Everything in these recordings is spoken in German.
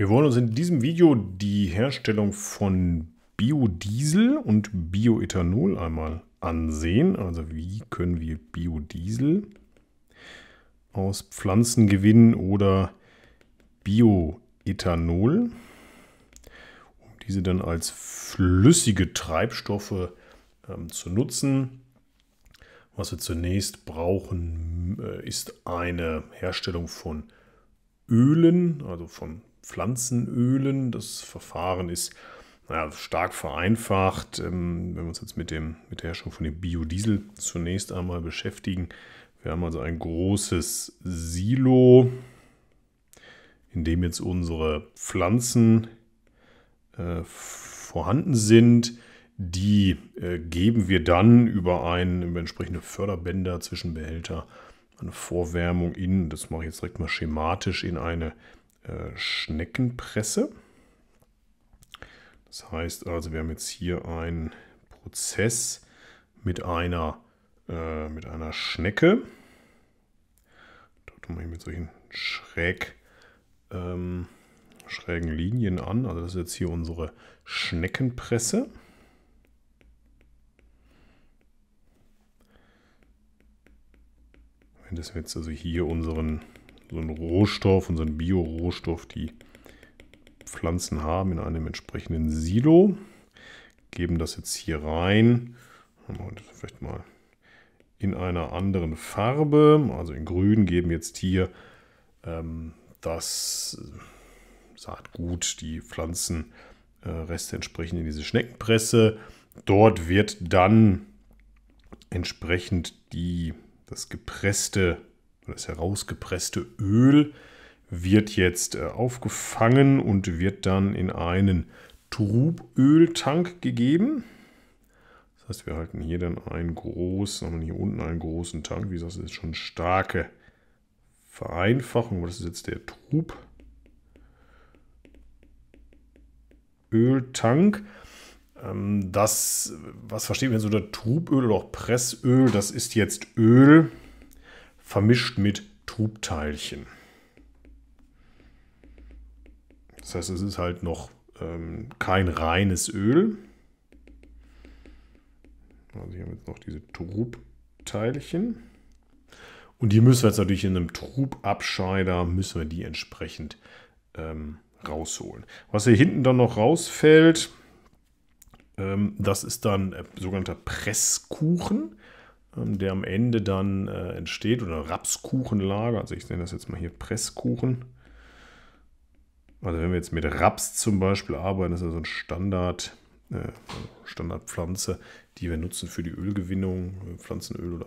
Wir wollen uns in diesem Video die Herstellung von Biodiesel und Bioethanol einmal ansehen. Also wie können wir Biodiesel aus Pflanzen gewinnen oder Bioethanol, um diese dann als flüssige Treibstoffe ähm, zu nutzen. Was wir zunächst brauchen, äh, ist eine Herstellung von Ölen, also von Pflanzenölen. Das Verfahren ist naja, stark vereinfacht. Ähm, wenn wir uns jetzt mit, dem, mit der Herstellung von dem Biodiesel zunächst einmal beschäftigen, wir haben also ein großes Silo, in dem jetzt unsere Pflanzen äh, vorhanden sind. Die äh, geben wir dann über, ein, über entsprechende Förderbänder, Zwischenbehälter, eine Vorwärmung in, das mache ich jetzt direkt mal schematisch, in eine äh, Schneckenpresse. Das heißt also, wir haben jetzt hier einen Prozess mit einer, äh, mit einer Schnecke. Da tun wir mit solchen schräg, ähm, schrägen Linien an. Also das ist jetzt hier unsere Schneckenpresse. Wenn das jetzt also hier unseren so einen Rohstoff, unseren Bio-Rohstoff, die Pflanzen haben, in einem entsprechenden Silo. Geben das jetzt hier rein. Vielleicht mal in einer anderen Farbe, also in grün, geben jetzt hier ähm, das Saatgut, die Pflanzenreste äh, entsprechend in diese Schneckenpresse. Dort wird dann entsprechend die, das gepresste das herausgepresste Öl wird jetzt äh, aufgefangen und wird dann in einen Truböltank gegeben. Das heißt, wir halten hier dann einen großen, haben hier unten einen großen Tank. Wie gesagt, das ist schon starke Vereinfachung. Das ist jetzt der Truböltank. Ähm, das, was versteht man so unter Truböl oder auch Pressöl? Das ist jetzt Öl, vermischt mit Trubteilchen. Das heißt, es ist halt noch ähm, kein reines Öl. Also hier haben wir jetzt noch diese Trubteilchen. Und die müssen wir jetzt natürlich in einem Trubabscheider, müssen wir die entsprechend ähm, rausholen. Was hier hinten dann noch rausfällt, ähm, das ist dann äh, sogenannter Presskuchen. Ähm, der am Ende dann äh, entsteht, oder Rapskuchenlager, also ich nenne das jetzt mal hier Presskuchen. Also wenn wir jetzt mit Raps zum Beispiel arbeiten, ist ja so ein Standard, äh, Standardpflanze, die wir nutzen für die Ölgewinnung, äh, Pflanzenöl oder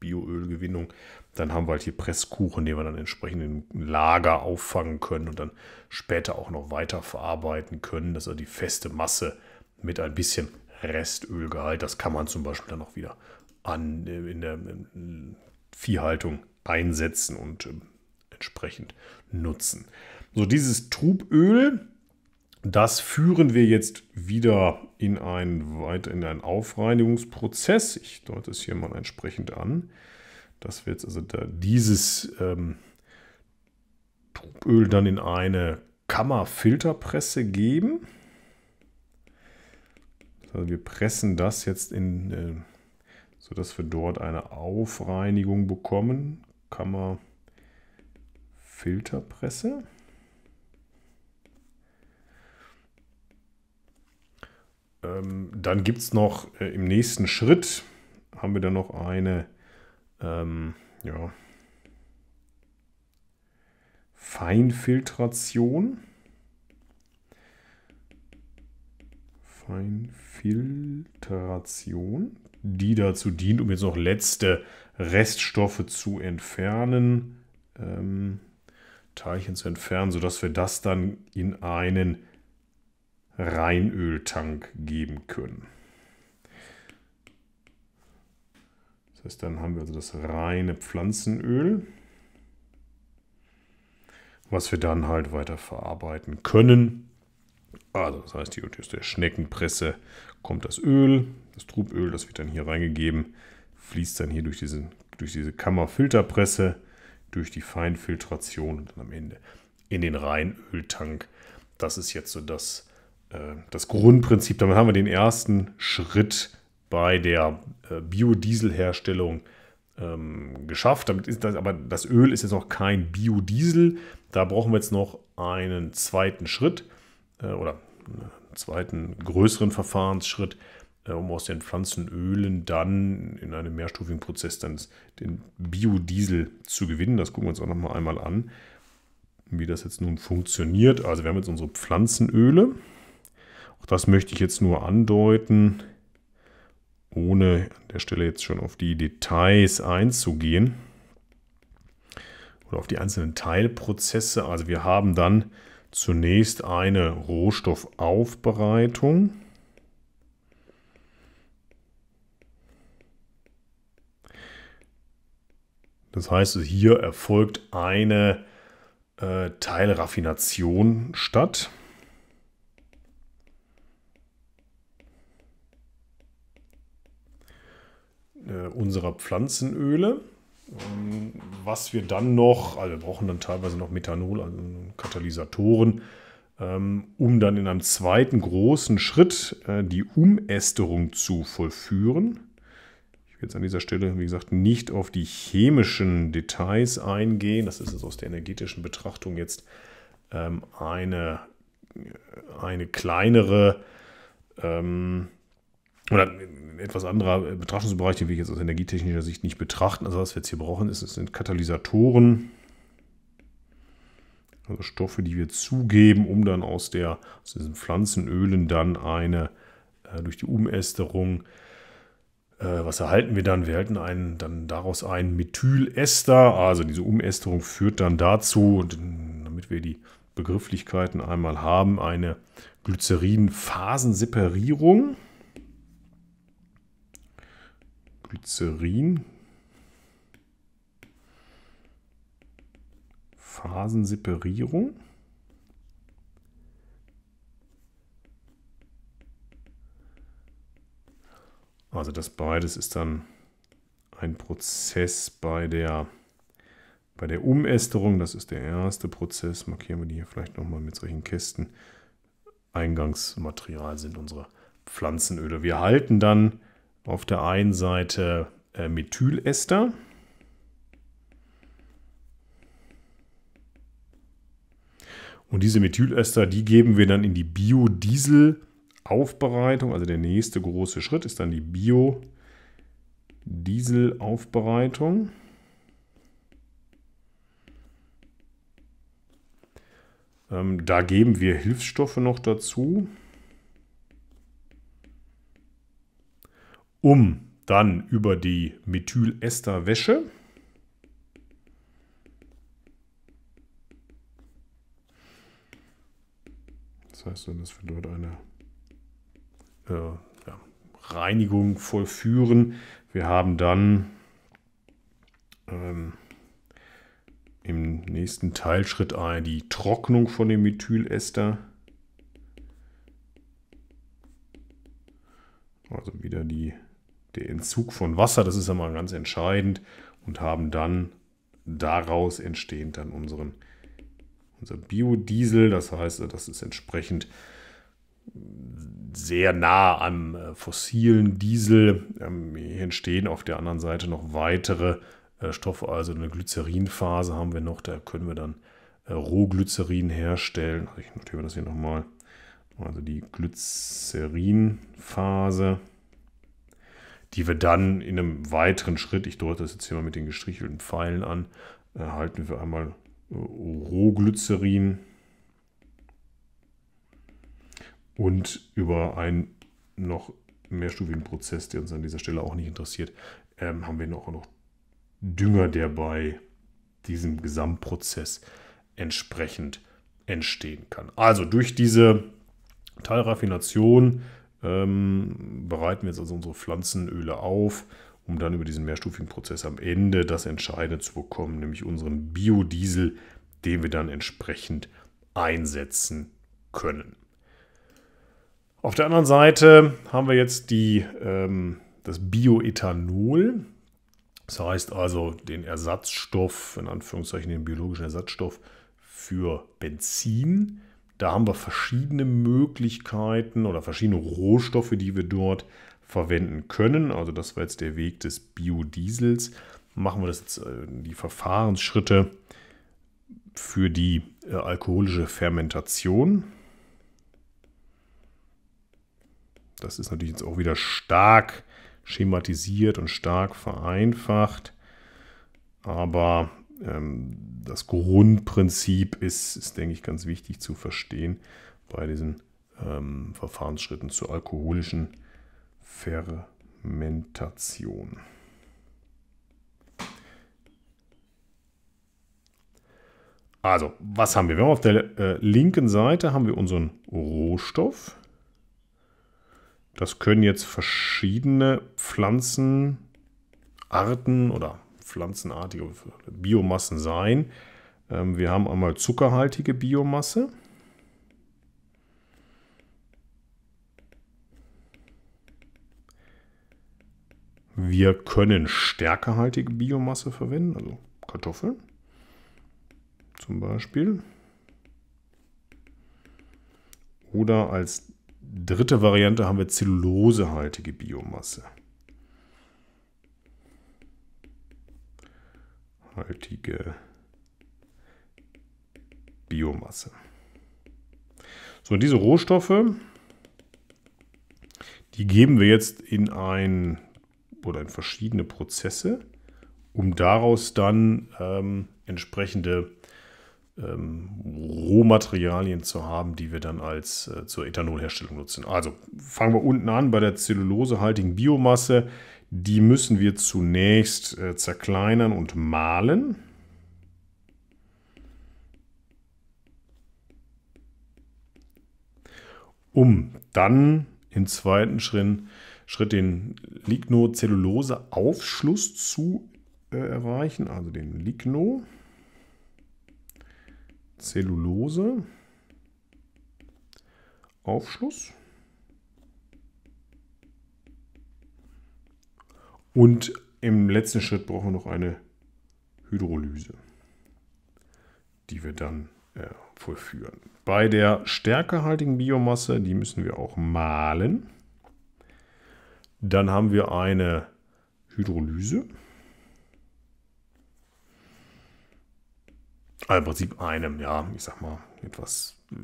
Bioölgewinnung, dann haben wir halt hier Presskuchen, den wir dann entsprechend im Lager auffangen können und dann später auch noch weiter verarbeiten können, dass er also die feste Masse mit ein bisschen Restölgehalt, Das kann man zum Beispiel dann auch wieder an, äh, in der äh, Viehhaltung einsetzen und ähm, entsprechend nutzen. So, dieses Truböl, das führen wir jetzt wieder in einen, weit, in einen Aufreinigungsprozess. Ich deute es hier mal entsprechend an, Das wird also da dieses ähm, Truböl dann in eine Kammerfilterpresse geben. Also wir pressen das jetzt in äh, sodass wir dort eine Aufreinigung bekommen. Kammer Filterpresse. Ähm, dann gibt es noch äh, im nächsten Schritt, haben wir dann noch eine ähm, ja, Feinfiltration. Feinfiltration, die dazu dient, um jetzt noch letzte Reststoffe zu entfernen, ähm, Teilchen zu entfernen, sodass wir das dann in einen Reinöltank geben können. Das heißt, dann haben wir also das reine Pflanzenöl, was wir dann halt weiter verarbeiten können also das heißt, hier aus der Schneckenpresse kommt das Öl, das Truböl, das wird dann hier reingegeben, fließt dann hier durch, diesen, durch diese Kammerfilterpresse, durch die Feinfiltration und dann am Ende in den Reinöltank. Das ist jetzt so das, äh, das Grundprinzip. Damit haben wir den ersten Schritt bei der äh, Biodieselherstellung ähm, geschafft. Damit ist das, aber das Öl ist jetzt noch kein Biodiesel. Da brauchen wir jetzt noch einen zweiten Schritt. Äh, oder einen zweiten größeren Verfahrensschritt, äh, um aus den Pflanzenölen dann in einem mehrstufigen Prozess dann den Biodiesel zu gewinnen. Das gucken wir uns auch nochmal einmal an, wie das jetzt nun funktioniert. Also wir haben jetzt unsere Pflanzenöle. Auch das möchte ich jetzt nur andeuten, ohne an der Stelle jetzt schon auf die Details einzugehen. Oder auf die einzelnen Teilprozesse. Also wir haben dann Zunächst eine Rohstoffaufbereitung. Das heißt, hier erfolgt eine äh, Teilraffination statt. Äh, unserer Pflanzenöle was wir dann noch, also wir brauchen dann teilweise noch Methanol, also Katalysatoren, ähm, um dann in einem zweiten großen Schritt äh, die Umesterung zu vollführen. Ich will jetzt an dieser Stelle, wie gesagt, nicht auf die chemischen Details eingehen. Das ist jetzt also aus der energetischen Betrachtung jetzt ähm, eine, äh, eine kleinere ähm, oder etwas anderer äh, Betrachtungsbereich, den wir jetzt aus energietechnischer Sicht nicht betrachten. Also was wir jetzt hier brauchen, ist, sind Katalysatoren, also Stoffe, die wir zugeben, um dann aus, der, aus diesen Pflanzenölen dann eine, äh, durch die Umesterung, äh, was erhalten wir dann? Wir erhalten einen, dann daraus einen Methylester, also diese Umesterung führt dann dazu, damit wir die Begrifflichkeiten einmal haben, eine Glycerin-Phasenseparierung. Glycerin. Phasenseparierung. Also das beides ist dann ein Prozess bei der, bei der Umesterung. Das ist der erste Prozess. Markieren wir die hier vielleicht nochmal mit solchen Kästen. Eingangsmaterial sind unsere Pflanzenöle. Wir halten dann auf der einen Seite äh, Methylester. Und diese Methylester, die geben wir dann in die Biodieselaufbereitung. Also der nächste große Schritt ist dann die Biodieselaufbereitung. Ähm, da geben wir Hilfsstoffe noch dazu. um dann über die Methylesterwäsche Das heißt, dass wir dort eine äh, ja, Reinigung vollführen. Wir haben dann ähm, im nächsten Teilschritt die Trocknung von dem Methylester. Also wieder die der Entzug von Wasser, das ist ja mal ganz entscheidend, und haben dann daraus entstehend dann unseren, unser Biodiesel, das heißt, das ist entsprechend sehr nah am äh, fossilen Diesel. Ähm, hier entstehen auf der anderen Seite noch weitere äh, Stoffe, also eine Glycerinphase haben wir noch, da können wir dann äh, Rohglycerin herstellen. Ich notiere das hier nochmal. Also die Glycerinphase die wir dann in einem weiteren Schritt, ich deute das jetzt hier mal mit den gestrichelten Pfeilen an, erhalten wir einmal äh, Rohglycerin und über einen noch mehrstufigen Prozess, der uns an dieser Stelle auch nicht interessiert, ähm, haben wir noch, noch Dünger, der bei diesem Gesamtprozess entsprechend entstehen kann. Also durch diese Teilraffination ähm, bereiten wir jetzt also unsere Pflanzenöle auf, um dann über diesen mehrstufigen Prozess am Ende das Entscheidende zu bekommen, nämlich unseren Biodiesel, den wir dann entsprechend einsetzen können. Auf der anderen Seite haben wir jetzt die, ähm, das Bioethanol. Das heißt also den Ersatzstoff, in Anführungszeichen den biologischen Ersatzstoff für Benzin. Da haben wir verschiedene Möglichkeiten oder verschiedene Rohstoffe, die wir dort verwenden können. Also das war jetzt der Weg des Biodiesels. Machen wir das jetzt, äh, die Verfahrensschritte für die äh, alkoholische Fermentation. Das ist natürlich jetzt auch wieder stark schematisiert und stark vereinfacht. Aber ähm, das Grundprinzip ist, ist, denke ich, ganz wichtig zu verstehen bei diesen ähm, Verfahrensschritten zur alkoholischen Fermentation. Also, was haben wir? Wir haben auf der äh, linken Seite haben wir unseren Rohstoff. Das können jetzt verschiedene Pflanzenarten oder pflanzenartige Biomassen sein. Ähm, wir haben einmal zuckerhaltige Biomasse. Wir können stärkehaltige Biomasse verwenden, also Kartoffeln zum Beispiel. Oder als dritte Variante haben wir zellulosehaltige Biomasse. haltige Biomasse. So, und diese Rohstoffe, die geben wir jetzt in ein oder in verschiedene Prozesse, um daraus dann ähm, entsprechende ähm, Rohmaterialien zu haben, die wir dann als äh, zur Ethanolherstellung nutzen. Also fangen wir unten an bei der zellulosehaltigen Biomasse. Die müssen wir zunächst äh, zerkleinern und malen. Um dann im zweiten Schritt, Schritt den Lignocellulose-Aufschluss zu äh, erreichen, also den Ligno. Zellulose. Aufschluss. Und im letzten Schritt brauchen wir noch eine Hydrolyse, die wir dann äh, vollführen. Bei der stärkehaltigen Biomasse, die müssen wir auch mahlen. Dann haben wir eine Hydrolyse. Also im Prinzip einem, ja, ich sag mal, etwas äh,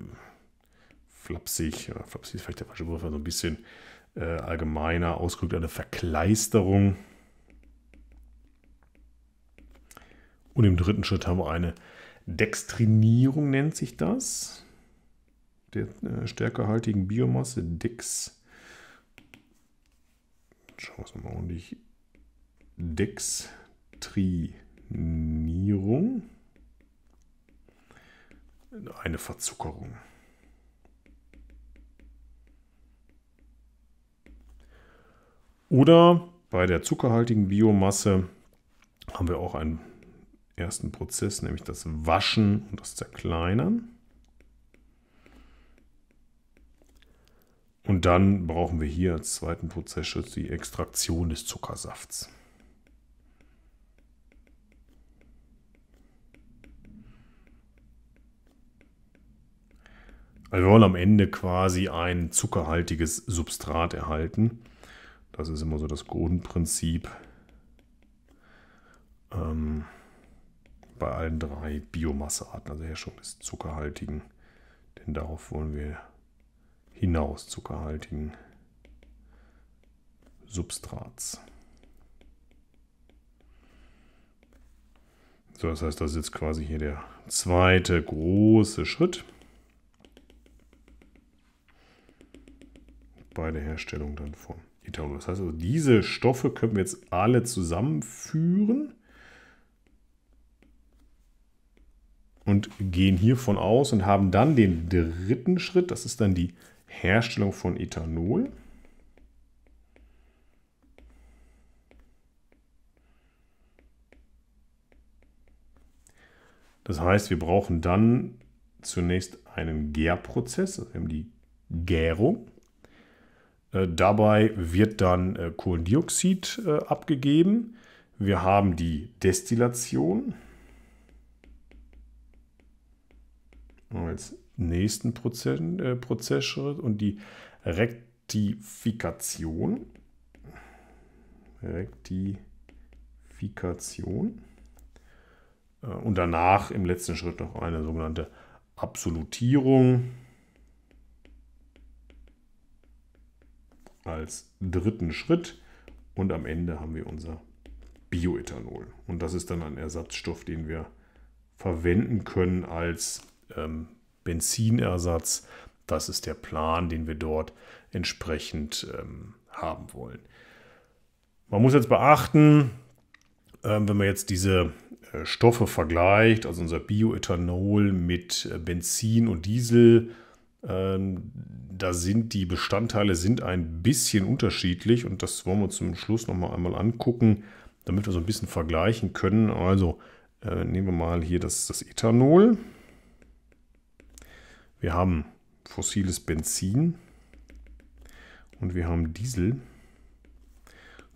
flapsig, oder flapsig ist vielleicht der falsche Begriff, so ein bisschen äh, allgemeiner ausgedrückt eine Verkleisterung. Und im dritten Schritt haben wir eine Dextrinierung, nennt sich das. Der äh, stärkerhaltigen Biomasse, Dex. Schauen wir es mal ordentlich. Dextrinierung. Eine Verzuckerung. Oder bei der zuckerhaltigen Biomasse haben wir auch einen ersten Prozess, nämlich das Waschen und das Zerkleinern. Und dann brauchen wir hier als zweiten Prozessschritt die Extraktion des Zuckersafts. Also wir wollen am Ende quasi ein zuckerhaltiges Substrat erhalten. Das ist immer so das Grundprinzip ähm, bei allen drei Biomassearten, also Herstellung des zuckerhaltigen, denn darauf wollen wir hinaus, zuckerhaltigen Substrats. So, das heißt, das ist jetzt quasi hier der zweite große Schritt bei der Herstellung dann von Ethol. Das heißt also, diese Stoffe können wir jetzt alle zusammenführen und gehen hiervon aus und haben dann den dritten Schritt. Das ist dann die Herstellung von Ethanol. Das heißt, wir brauchen dann zunächst einen Gärprozess, also die Gärung. Äh, dabei wird dann äh, Kohlendioxid äh, abgegeben. Wir haben die Destillation. Als nächsten Prozessschritt und die Rektifikation. Rektifikation. Und danach im letzten Schritt noch eine sogenannte Absolutierung. als dritten Schritt. Und am Ende haben wir unser Bioethanol. Und das ist dann ein Ersatzstoff, den wir verwenden können als ähm, Benzinersatz. Das ist der Plan, den wir dort entsprechend ähm, haben wollen. Man muss jetzt beachten, ähm, wenn man jetzt diese äh, Stoffe vergleicht, also unser Bioethanol mit äh, Benzin und Diesel, ähm, da sind die Bestandteile sind ein bisschen unterschiedlich und das wollen wir zum Schluss nochmal einmal angucken, damit wir so ein bisschen vergleichen können. Also äh, nehmen wir mal hier das, das Ethanol. Wir haben fossiles Benzin und wir haben Diesel.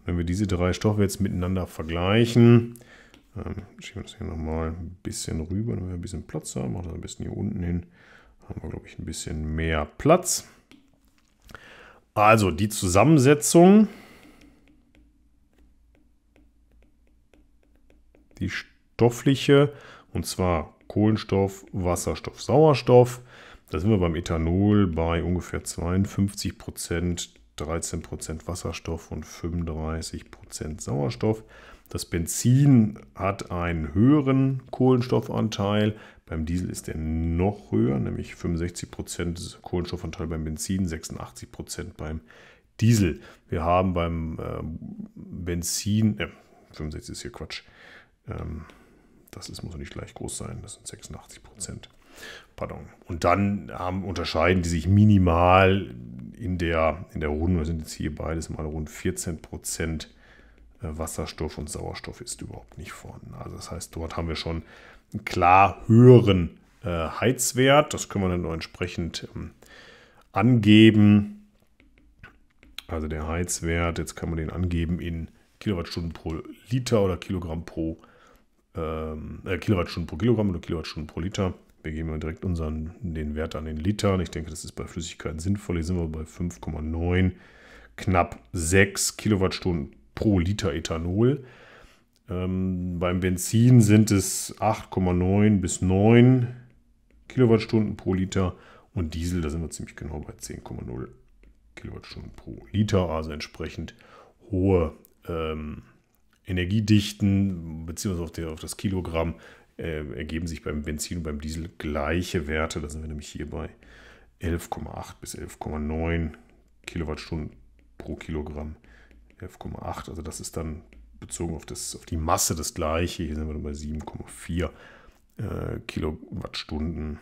wenn wir diese drei Stoffe jetzt miteinander vergleichen, ähm, schieben wir das hier nochmal ein bisschen rüber, damit wir ein bisschen Platz haben, machen das ein bisschen hier unten hin. Haben wir, glaube ich, ein bisschen mehr Platz. Also die Zusammensetzung. Die stoffliche, und zwar Kohlenstoff, Wasserstoff, Sauerstoff. Da sind wir beim Ethanol bei ungefähr 52 Prozent, 13 Prozent Wasserstoff und 35 Prozent Sauerstoff. Das Benzin hat einen höheren Kohlenstoffanteil beim Diesel ist er noch höher, nämlich 65% Kohlenstoffanteil beim Benzin, 86% beim Diesel. Wir haben beim äh, Benzin, äh, 65 ist hier Quatsch, ähm, das ist, muss nicht gleich groß sein, das sind 86 Prozent. Pardon. Und dann haben, unterscheiden die sich minimal in der, in der Runde, wir sind jetzt hier beides mal rund 14 Prozent äh, Wasserstoff und Sauerstoff ist überhaupt nicht vorhanden. Also das heißt, dort haben wir schon klar höheren äh, Heizwert. Das können wir dann nur entsprechend ähm, angeben. Also der Heizwert, jetzt kann man den angeben in Kilowattstunden pro Liter oder Kilogramm pro ähm, äh, Kilowattstunden pro Kilogramm oder Kilowattstunden pro Liter. Wir geben direkt unseren, den Wert an den Litern. Ich denke, das ist bei Flüssigkeiten sinnvoll. Hier sind wir bei 5,9, knapp 6 Kilowattstunden pro Liter Ethanol. Ähm, beim Benzin sind es 8,9 bis 9 Kilowattstunden pro Liter und Diesel, da sind wir ziemlich genau bei 10,0 Kilowattstunden pro Liter, also entsprechend hohe ähm, Energiedichten beziehungsweise auf, der, auf das Kilogramm äh, ergeben sich beim Benzin und beim Diesel gleiche Werte. Da sind wir nämlich hier bei 11,8 bis 11,9 Kilowattstunden pro Kilogramm. 11,8, also das ist dann bezogen auf, das, auf die Masse das gleiche. Hier sind wir bei 7,4 äh, Kilowattstunden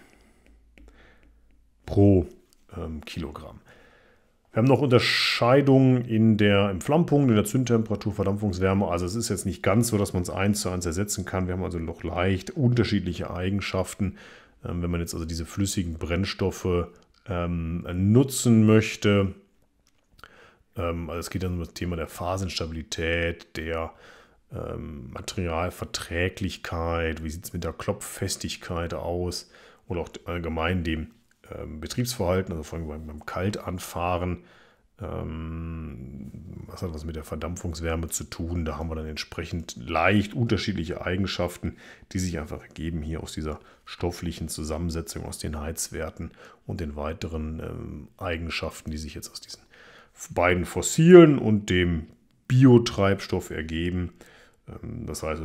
pro ähm, Kilogramm. Wir haben noch Unterscheidungen in der, im Flammpunkt, in der Zündtemperatur, Verdampfungswärme. Also es ist jetzt nicht ganz so, dass man es eins zu eins ersetzen kann. Wir haben also noch leicht unterschiedliche Eigenschaften. Ähm, wenn man jetzt also diese flüssigen Brennstoffe ähm, nutzen möchte, ähm, also es geht dann um das Thema der Phasenstabilität, der ähm, Materialverträglichkeit, wie sieht es mit der Klopffestigkeit aus oder auch allgemein dem ähm, Betriebsverhalten, also vor allem beim, Kaltanfahren. Ähm, was hat was mit der Verdampfungswärme zu tun? Da haben wir dann entsprechend leicht unterschiedliche Eigenschaften, die sich einfach ergeben hier aus dieser stofflichen Zusammensetzung, aus den Heizwerten und den weiteren ähm, Eigenschaften, die sich jetzt aus diesen beiden fossilen und dem Biotreibstoff ergeben. Ähm, das heißt,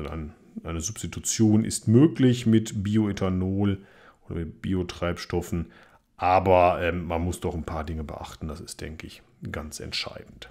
eine Substitution ist möglich mit Bioethanol oder mit Biotreibstoffen, aber ähm, man muss doch ein paar Dinge beachten. Das ist, denke ich, ganz entscheidend.